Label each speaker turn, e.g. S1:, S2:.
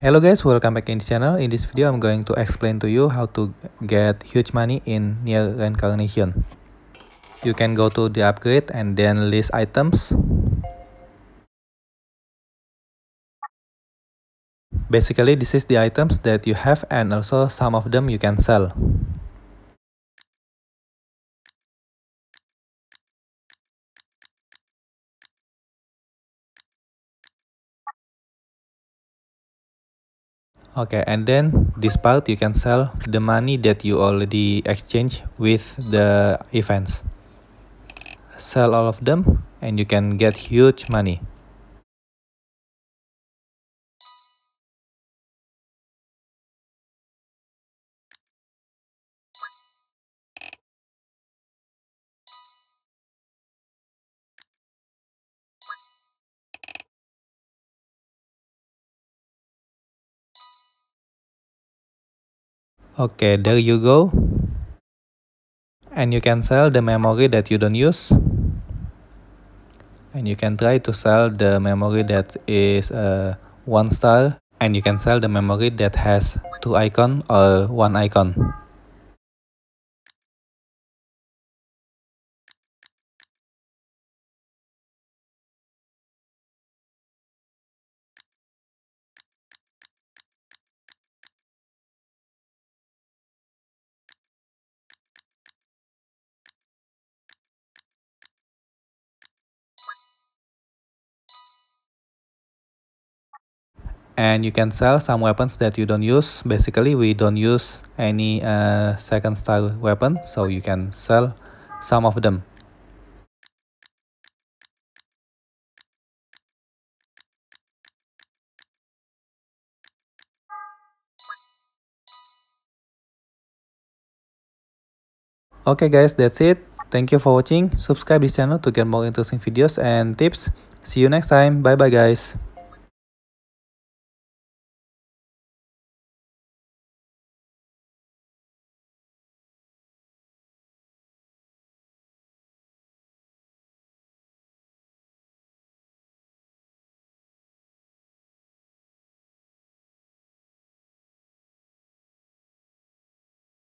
S1: Hello guys, welcome back in the channel. In this video, I'm going to explain to you how to get huge money in near reincarnation. You can go to the upgrade and then list items. Basically, this is the items that you have and also some of them you can sell. Okay, and then this part you can sell the money that you already exchange with the events. Sell all of them and you can get huge money.
S2: okay there you go
S1: and you can sell the memory that you don't use and you can try to sell the memory that is uh, one star and you can sell the memory that has two icon or one icon and you can sell some weapons that you don't use basically we don't use any uh, second style weapon so you can sell some of them okay guys that's it thank you for watching subscribe this channel to get more interesting videos and tips see you next time bye bye guys